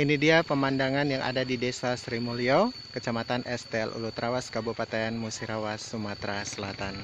Ini dia pemandangan yang ada di Desa Sri Mulyo, Kecamatan Estel, Ulutrawas, Kabupaten Musirawas, Sumatera Selatan.